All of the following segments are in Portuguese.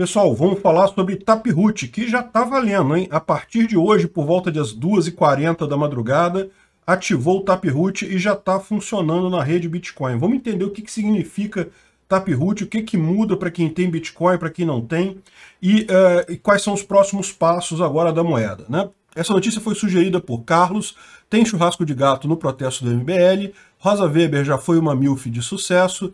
Pessoal, vamos falar sobre Taproot, que já está valendo, hein? A partir de hoje, por volta das 2h40 da madrugada, ativou o Taproot e já está funcionando na rede Bitcoin. Vamos entender o que, que significa Taproot, o que, que muda para quem tem Bitcoin, para quem não tem, e, uh, e, quais são os próximos passos agora da moeda, né? Essa notícia foi sugerida por Carlos, tem churrasco de gato no protesto do MBL, Rosa Weber já foi uma milf de sucesso,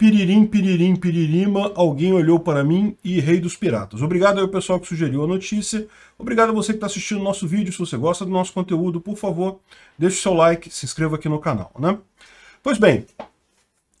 Piririm, piririm, piririma, alguém olhou para mim e Rei dos Piratas. Obrigado ao pessoal que sugeriu a notícia. Obrigado a você que está assistindo o nosso vídeo. Se você gosta do nosso conteúdo, por favor, deixe o seu like, se inscreva aqui no canal, né? Pois bem,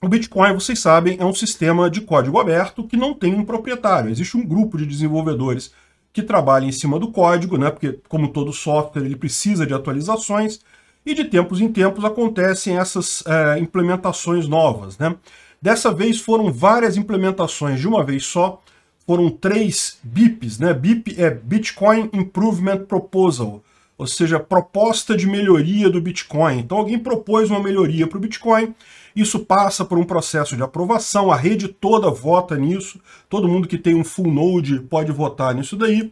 o Bitcoin, vocês sabem, é um sistema de código aberto que não tem um proprietário. Existe um grupo de desenvolvedores que trabalha em cima do código, né? Porque, como todo software, ele precisa de atualizações e de tempos em tempos acontecem essas é, implementações novas, né? Dessa vez foram várias implementações de uma vez só, foram três BIPs, né? BIP é Bitcoin Improvement Proposal, ou seja, proposta de melhoria do Bitcoin. Então alguém propôs uma melhoria para o Bitcoin, isso passa por um processo de aprovação, a rede toda vota nisso, todo mundo que tem um full node pode votar nisso daí.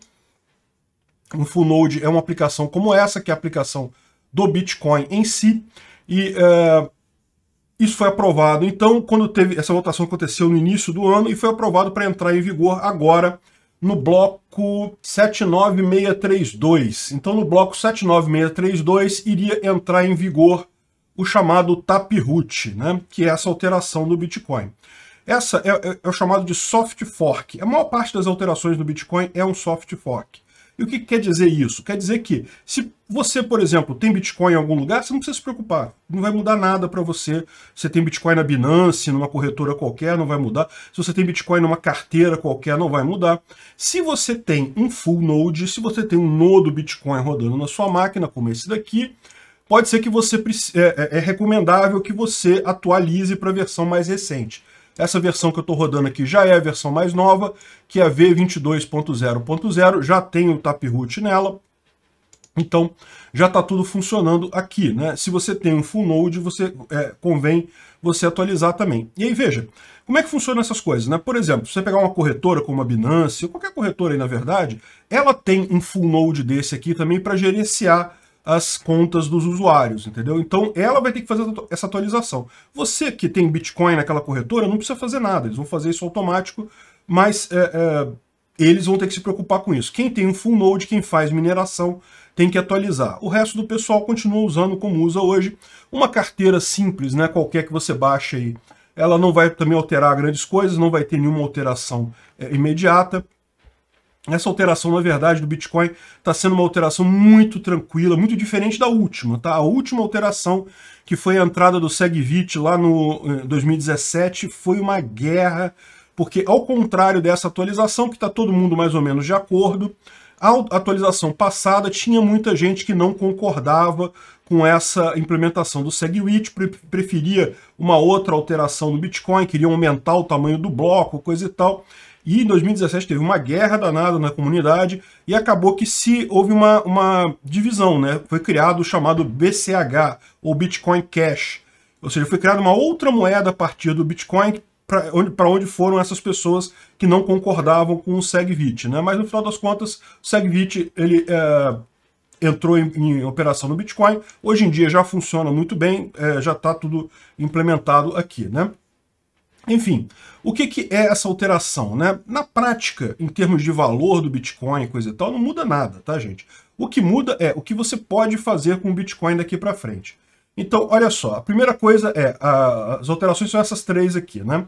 Um full node é uma aplicação como essa, que é a aplicação do Bitcoin em si, e uh, isso foi aprovado, então, quando teve essa votação aconteceu no início do ano e foi aprovado para entrar em vigor agora no bloco 79632. Então, no bloco 79632 iria entrar em vigor o chamado Taproot, né, que é essa alteração do Bitcoin. Essa é, é, é o chamado de soft fork. A maior parte das alterações do Bitcoin é um soft fork. E o que, que quer dizer isso? Quer dizer que se você, por exemplo, tem Bitcoin em algum lugar, você não precisa se preocupar. Não vai mudar nada para você. Você tem Bitcoin na Binance, numa corretora qualquer, não vai mudar. Se você tem Bitcoin numa carteira qualquer, não vai mudar. Se você tem um full node, se você tem um nodo Bitcoin rodando na sua máquina, como esse daqui, pode ser que você é, é, é recomendável que você atualize para a versão mais recente. Essa versão que eu estou rodando aqui já é a versão mais nova, que é a V22.0.0, já tem o Taproot nela, então já está tudo funcionando aqui. Né? Se você tem um full node, você é, convém você atualizar também. E aí veja, como é que funcionam essas coisas? Né? Por exemplo, se você pegar uma corretora como a Binance, qualquer corretora aí na verdade, ela tem um full node desse aqui também para gerenciar as contas dos usuários, entendeu? Então ela vai ter que fazer essa atualização. Você que tem Bitcoin naquela corretora não precisa fazer nada, eles vão fazer isso automático, mas é, é, eles vão ter que se preocupar com isso. Quem tem um full node, quem faz mineração, tem que atualizar. O resto do pessoal continua usando como usa hoje. Uma carteira simples, né, qualquer que você baixe aí, ela não vai também alterar grandes coisas, não vai ter nenhuma alteração é, imediata. Essa alteração, na verdade, do Bitcoin está sendo uma alteração muito tranquila, muito diferente da última, tá? A última alteração, que foi a entrada do SegWit lá no 2017, eh, foi uma guerra, porque ao contrário dessa atualização, que está todo mundo mais ou menos de acordo, a atualização passada tinha muita gente que não concordava com essa implementação do SegWit, preferia uma outra alteração no Bitcoin, queria aumentar o tamanho do bloco, coisa e tal. E em 2017 teve uma guerra danada na comunidade e acabou que se houve uma, uma divisão, né? Foi criado o chamado BCH, ou Bitcoin Cash. Ou seja, foi criada uma outra moeda a partir do Bitcoin para onde, onde foram essas pessoas que não concordavam com o SegWit, né? Mas no final das contas, o SegWit, ele... É, entrou em, em, operação no Bitcoin, hoje em dia já funciona muito bem, é, já está tudo implementado aqui, né? Enfim, o que, que é essa alteração? Né? Na prática, em termos de valor do Bitcoin, e coisa e tal, não muda nada, tá, gente? O que muda é o que você pode fazer com o Bitcoin daqui para frente. Então, olha só, a primeira coisa é, a, as alterações são essas três aqui, né?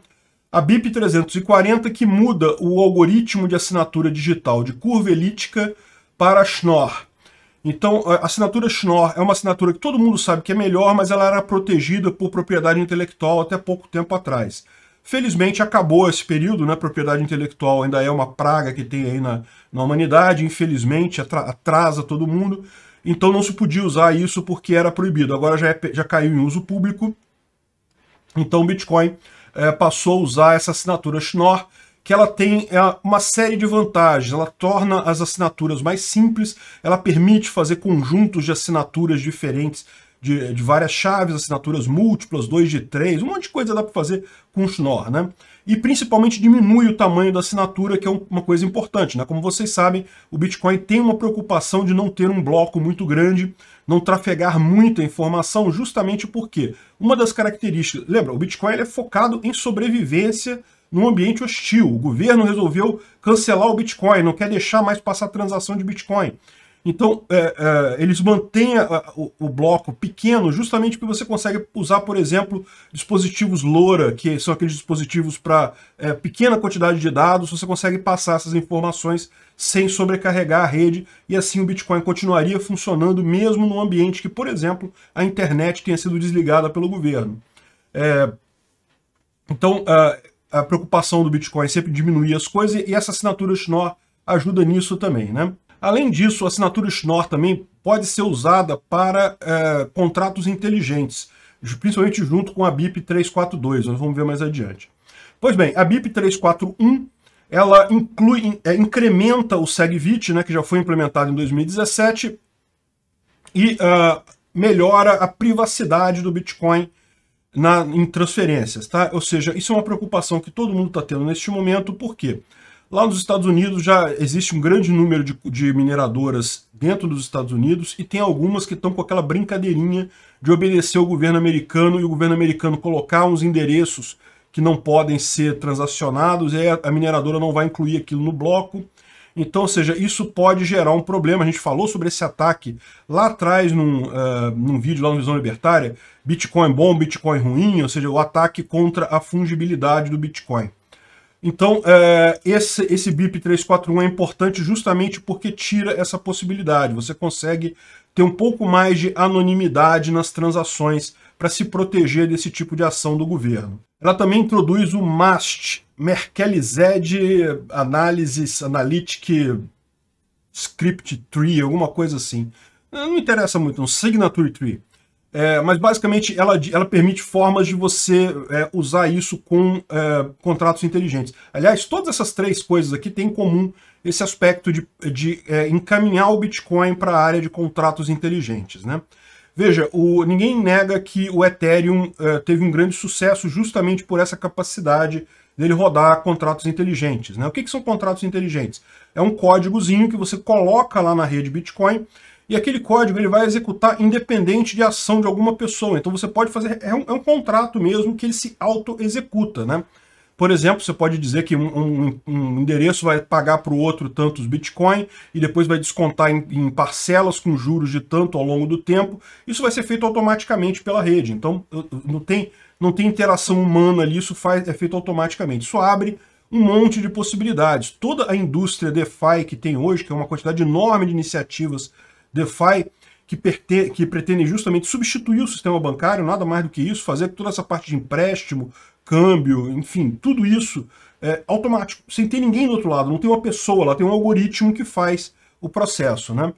A BIP 340, que muda o algoritmo de assinatura digital de curva elíptica para Schnorr. Então, a assinatura Schnorr é uma assinatura que todo mundo sabe que é melhor, mas ela era protegida por propriedade intelectual até pouco tempo atrás. Felizmente acabou esse período, né? Propriedade intelectual ainda é uma praga que tem aí na, na humanidade, infelizmente atrasa todo mundo. Então não se podia usar isso porque era proibido. Agora já, é, já caiu em uso público. Então o Bitcoin é, passou a usar essa assinatura Schnorr, que ela tem eh, uma série de vantagens. Ela torna as assinaturas mais simples, ela permite fazer conjuntos de assinaturas diferentes de, de várias chaves, assinaturas múltiplas, 2 de 3, um monte de coisa dá para fazer com o Schnorr, né? E principalmente diminui o tamanho da assinatura, que é uma coisa importante, né? Como vocês sabem, o Bitcoin tem uma preocupação de não ter um bloco muito grande, não trafegar muita informação, justamente porque uma das características, lembra, o Bitcoin é focado em sobrevivência num ambiente hostil. O governo resolveu cancelar o Bitcoin, não quer deixar mais passar transação de Bitcoin. Então, é, é, eles mantêm a, o, o, bloco pequeno justamente porque você consegue usar, por exemplo, dispositivos LoRa, que são aqueles dispositivos para é, pequena quantidade de dados, você consegue passar essas informações sem sobrecarregar a rede, e assim o Bitcoin continuaria funcionando mesmo num ambiente que, por exemplo, a internet tenha sido desligada pelo governo. É, então, a, a preocupação do Bitcoin é sempre diminuir as coisas, e essa assinatura Schnorr ajuda nisso também, né? Além disso, a assinatura Schnorr também pode ser usada para é, contratos inteligentes, principalmente junto com a BIP 342, nós vamos ver mais adiante. Pois bem, a BIP 341 ela inclui, é, incrementa o SegVit, né, que já foi implementado em 2017, e uh, melhora a privacidade do Bitcoin na, em transferências. Tá? Ou seja, isso é uma preocupação que todo mundo está tendo neste momento, por quê? Porque Lá nos Estados Unidos já existe um grande número de, de mineradoras dentro dos Estados Unidos e tem algumas que estão com aquela brincadeirinha de obedecer o governo americano e o governo americano colocar uns endereços que não podem ser transacionados, e aí a mineradora não vai incluir aquilo no bloco. Então, ou seja, isso pode gerar um problema. A gente falou sobre esse ataque lá atrás, num, uh, num vídeo lá no Visão Libertária, Bitcoin bom, Bitcoin ruim, ou seja, o ataque contra a fungibilidade do Bitcoin. Então, é, esse, esse BIP 341 é importante justamente porque tira essa possibilidade. Você consegue ter um pouco mais de anonimidade nas transações para se proteger desse tipo de ação do governo. Ela também introduz o MAST, Merkelized Analysis Analytic Script Tree, alguma coisa assim. Não interessa muito, um Signature Tree. É, mas basicamente ela, ela permite formas de você é, usar isso com é, contratos inteligentes. Aliás, todas essas três coisas aqui têm em comum esse aspecto de, de é, encaminhar o Bitcoin para a área de contratos inteligentes. Né? Veja, o, ninguém nega que o Ethereum é, teve um grande sucesso justamente por essa capacidade dele rodar contratos inteligentes. Né? O que, que são contratos inteligentes? É um códigozinho que você coloca lá na rede Bitcoin e aquele código ele vai executar independente de ação de alguma pessoa. Então você pode fazer, é um, é um contrato mesmo que ele se auto-executa, né? Por exemplo, você pode dizer que um, um, um endereço vai pagar para o outro tantos Bitcoin e depois vai descontar em, em, parcelas com juros de tanto ao longo do tempo. Isso vai ser feito automaticamente pela rede. Então, não tem, não tem interação humana ali, isso faz, é feito automaticamente. Isso abre um monte de possibilidades. Toda a indústria DeFi que tem hoje, que é uma quantidade enorme de iniciativas DeFi, que, que pretendem justamente substituir o sistema bancário, nada mais do que isso, fazer toda essa parte de empréstimo, câmbio, enfim, tudo isso é automático, sem ter ninguém do outro lado, não tem uma pessoa lá, tem um algoritmo que faz o processo, né?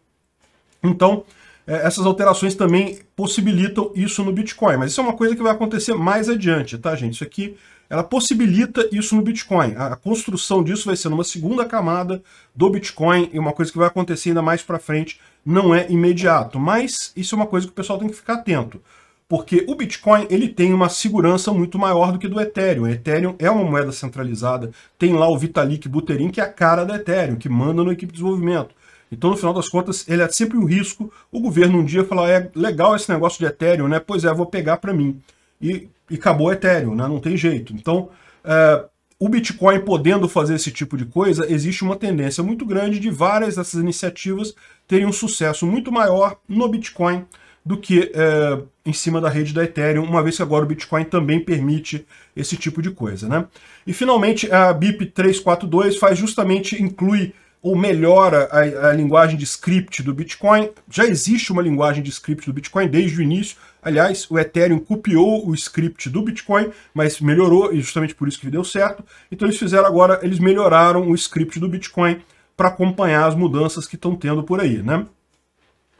Então, é, essas alterações também possibilitam isso no Bitcoin, mas isso é uma coisa que vai acontecer mais adiante, tá, gente? Isso aqui, ela possibilita isso no Bitcoin. A construção disso vai ser numa segunda camada do Bitcoin e uma coisa que vai acontecer ainda mais para frente não é imediato, mas isso é uma coisa que o pessoal tem que ficar atento, porque o Bitcoin ele tem uma segurança muito maior do que do Ethereum. O Ethereum é uma moeda centralizada, tem lá o Vitalik Buterin, que é a cara do Ethereum, que manda na equipe de desenvolvimento. Então, no final das contas, ele é sempre o um risco o governo um dia falar, é legal esse negócio de Ethereum, né? Pois é, vou pegar para mim. E, e, acabou o Ethereum, né? Não tem jeito. Então, é, o Bitcoin podendo fazer esse tipo de coisa, existe uma tendência muito grande de várias dessas iniciativas teria um sucesso muito maior no Bitcoin do que é, em cima da rede da Ethereum, uma vez que agora o Bitcoin também permite esse tipo de coisa. Né? E finalmente a BIP 342 faz justamente, inclui ou melhora a, a, linguagem de script do Bitcoin. Já existe uma linguagem de script do Bitcoin desde o início. Aliás, o Ethereum copiou o script do Bitcoin, mas melhorou, e justamente por isso que deu certo. Então eles fizeram agora, eles melhoraram o script do Bitcoin para acompanhar as mudanças que estão tendo por aí, né?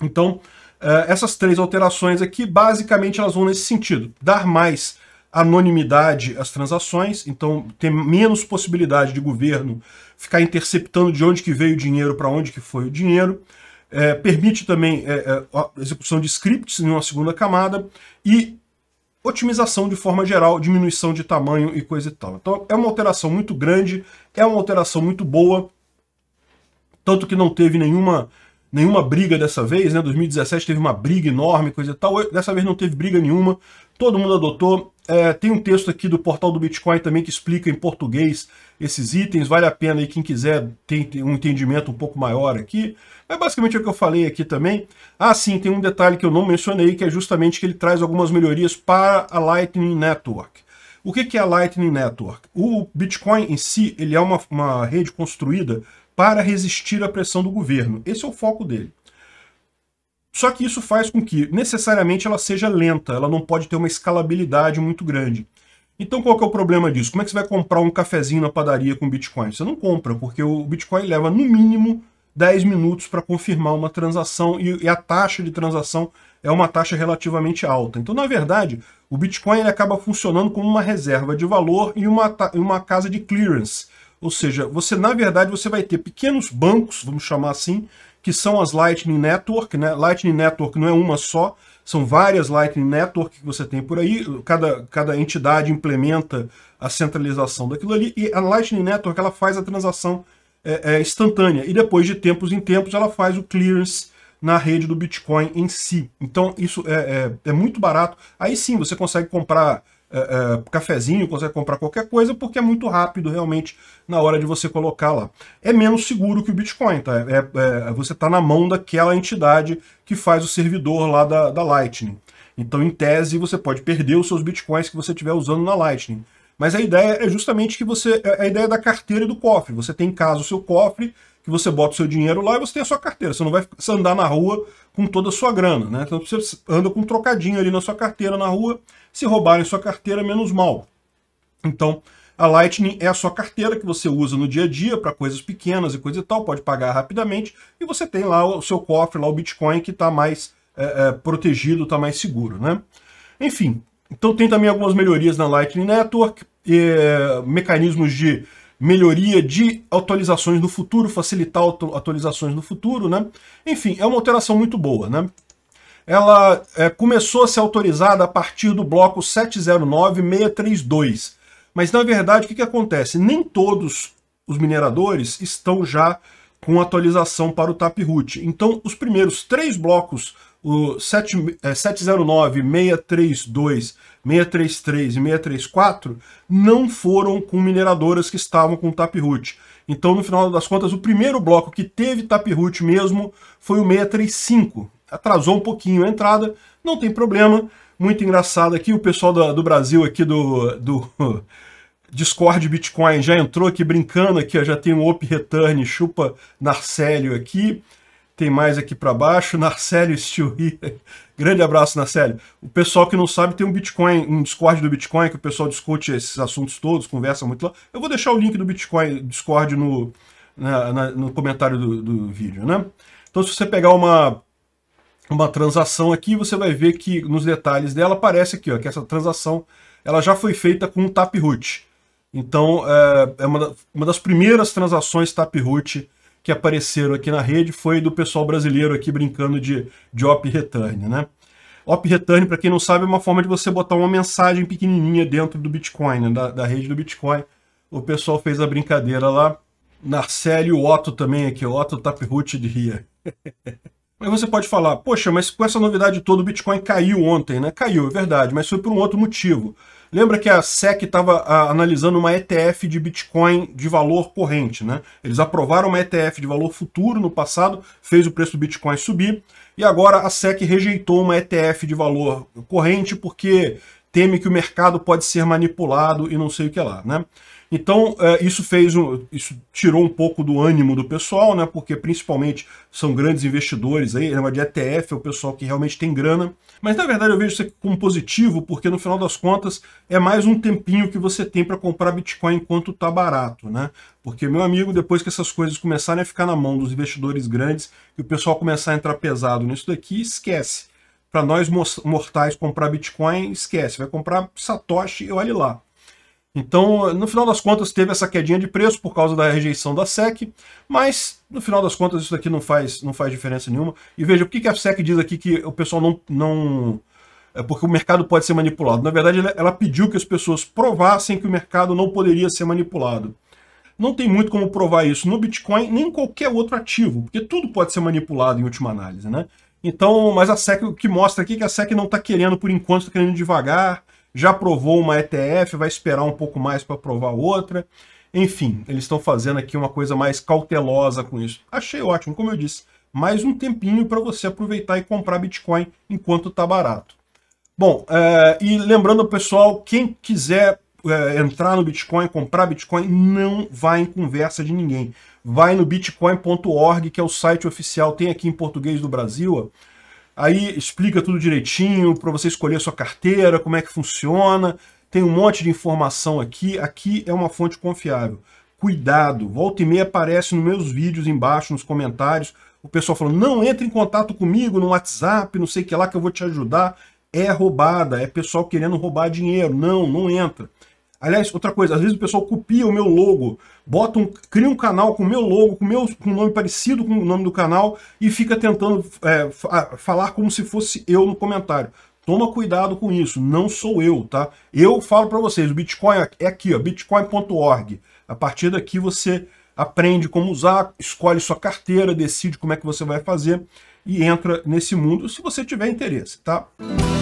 Então, eh, essas três alterações aqui, basicamente, elas vão nesse sentido. Dar mais anonimidade às transações, então ter menos possibilidade de governo ficar interceptando de onde que veio o dinheiro para onde que foi o dinheiro. É, permite também é, a execução de scripts em uma segunda camada e otimização de forma geral, diminuição de tamanho e coisa e tal. Então é uma alteração muito grande, é uma alteração muito boa, tanto que não teve nenhuma, nenhuma briga dessa vez, né? 2017 teve uma briga enorme, coisa e tal. Dessa vez não teve briga nenhuma, todo mundo adotou. É, tem um texto aqui do portal do Bitcoin também que explica em português esses itens. Vale a pena aí quem quiser tem, um entendimento um pouco maior aqui. é basicamente o que eu falei aqui também. Ah, sim, tem um detalhe que eu não mencionei, que é justamente que ele traz algumas melhorias para a Lightning Network. O que é a Lightning Network? O Bitcoin em si ele é uma, uma rede construída para resistir à pressão do governo. Esse é o foco dele. Só que isso faz com que, necessariamente, ela seja lenta, ela não pode ter uma escalabilidade muito grande. Então qual que é o problema disso? Como é que você vai comprar um cafezinho na padaria com Bitcoin? Você não compra, porque o Bitcoin leva no mínimo 10 minutos para confirmar uma transação e a taxa de transação é uma taxa relativamente alta. Então, na verdade, o Bitcoin ele acaba funcionando como uma reserva de valor e uma, uma casa de clearance ou seja, você na verdade você vai ter pequenos bancos, vamos chamar assim, que são as Lightning Network, né? Lightning Network não é uma só, são várias Lightning Network que você tem por aí, cada, cada entidade implementa a centralização daquilo ali, e a Lightning Network ela faz a transação é, é, instantânea, e depois de tempos em tempos ela faz o clearance na rede do Bitcoin em si. Então isso é, é, é muito barato. Aí sim você consegue comprar é, é, cafezinho, consegue comprar qualquer coisa, porque é muito rápido realmente na hora de você colocar lá. É menos seguro que o Bitcoin, tá? É, é você está na mão daquela entidade que faz o servidor lá da, da Lightning. Então, em tese, você pode perder os seus bitcoins que você estiver usando na Lightning. Mas a ideia é justamente que você. É, é a ideia da carteira e do cofre. Você tem em casa o seu cofre, que você bota o seu dinheiro lá e você tem a sua carteira. Você não vai andar na rua com toda a sua grana, né? Então você anda com um trocadinho ali na sua carteira na rua, se roubarem sua carteira, menos mal. Então, a Lightning é a sua carteira que você usa no dia a dia para coisas pequenas e coisa e tal, pode pagar rapidamente, e você tem lá o seu cofre, lá o Bitcoin, que está mais é, é, protegido, está mais seguro, né? Enfim, então tem também algumas melhorias na Lightning Network, e mecanismos de melhoria de atualizações no futuro, facilitar atualizações no futuro, né? Enfim, é uma alteração muito boa, né? Ela é, começou a ser autorizada a partir do bloco 709632. Mas, na verdade, o que, que acontece? Nem todos os mineradores estão já com atualização para o Taproot. Então, os primeiros três blocos, o 7, é, 709, 632 633 e 634 não foram com mineradoras que estavam com taproot. Então, no final das contas, o primeiro bloco que teve taproot mesmo foi o 635. Atrasou um pouquinho a entrada, não tem problema. Muito engraçado aqui, o pessoal do, do Brasil aqui do, do Discord Bitcoin já entrou aqui brincando aqui, ó, já tem um op return, chupa Narcélio aqui tem mais aqui para baixo. Narcélio Still Grande abraço, Narcélio. O pessoal que não sabe tem um Bitcoin, um Discord do Bitcoin, que o pessoal discute esses assuntos todos, conversa muito lá. Eu vou deixar o link do Bitcoin Discord no, na, na, no comentário do, do vídeo, né? Então, se você pegar uma uma transação aqui, você vai ver que nos detalhes dela aparece aqui, ó, que essa transação ela já foi feita com o Taproot. Então, é, é uma, uma das primeiras transações Taproot que apareceram aqui na rede foi do pessoal brasileiro aqui brincando de, de op return, né? Op return, para quem não sabe, é uma forma de você botar uma mensagem pequenininha dentro do Bitcoin, né? da, da rede do Bitcoin. O pessoal fez a brincadeira lá. Narcélio Otto também aqui, Otto Taproot de Ria. Mas você pode falar, poxa, mas com essa novidade toda o Bitcoin caiu ontem, né? Caiu, é verdade, mas foi por um outro motivo. Lembra que a SEC estava ah, analisando uma ETF de Bitcoin de valor corrente, né? Eles aprovaram uma ETF de valor futuro no passado, fez o preço do Bitcoin subir, e agora a SEC rejeitou uma ETF de valor corrente porque teme que o mercado pode ser manipulado e não sei o que lá, né? Então, é, isso fez um, isso tirou um pouco do ânimo do pessoal, né? Porque principalmente são grandes investidores aí, uma de ETF, é o pessoal que realmente tem grana. Mas na verdade eu vejo isso como positivo, porque no final das contas é mais um tempinho que você tem para comprar Bitcoin enquanto tá barato, né? Porque, meu amigo, depois que essas coisas começarem a ficar na mão dos investidores grandes e o pessoal começar a entrar pesado nisso daqui, esquece. Para nós mortais comprar Bitcoin, esquece. Vai comprar Satoshi e olhe lá. Então, no final das contas, teve essa quedinha de preço por causa da rejeição da SEC, mas no final das contas isso aqui não faz, não faz diferença nenhuma. E veja, por que a SEC diz aqui que o pessoal não, não é porque o mercado pode ser manipulado. Na verdade, ela pediu que as pessoas provassem que o mercado não poderia ser manipulado. Não tem muito como provar isso no Bitcoin nem em qualquer outro ativo, porque tudo pode ser manipulado em última análise, né? Então, mas a SEC, o que mostra aqui é que a SEC não está querendo, por enquanto, está querendo devagar, já aprovou uma ETF, vai esperar um pouco mais para aprovar outra. Enfim, eles estão fazendo aqui uma coisa mais cautelosa com isso. Achei ótimo, como eu disse, mais um tempinho para você aproveitar e comprar Bitcoin enquanto está barato. Bom, é, e lembrando pessoal, quem quiser é, entrar no Bitcoin, comprar Bitcoin, não vai em conversa de ninguém. Vai no bitcoin.org, que é o site oficial, tem aqui em português do Brasil, ó Aí explica tudo direitinho para você escolher a sua carteira, como é que funciona. Tem um monte de informação aqui. Aqui é uma fonte confiável. Cuidado, volta e meia aparece nos meus vídeos embaixo, nos comentários, o pessoal falando, não, entre em contato comigo no WhatsApp, não sei o que lá, que eu vou te ajudar. É roubada, é pessoal querendo roubar dinheiro. Não, não entra. Aliás, outra coisa, às vezes o pessoal copia o meu logo, bota um, cria um canal com o meu logo, com meu, com um nome parecido com o nome do canal e fica tentando é, ah, falar como se fosse eu no comentário. Toma cuidado com isso, não sou eu, tá? Eu falo para vocês, o Bitcoin é aqui, ó, bitcoin.org. A partir daqui você aprende como usar, escolhe sua carteira, decide como é que você vai fazer e entra nesse mundo se você tiver interesse, tá? Música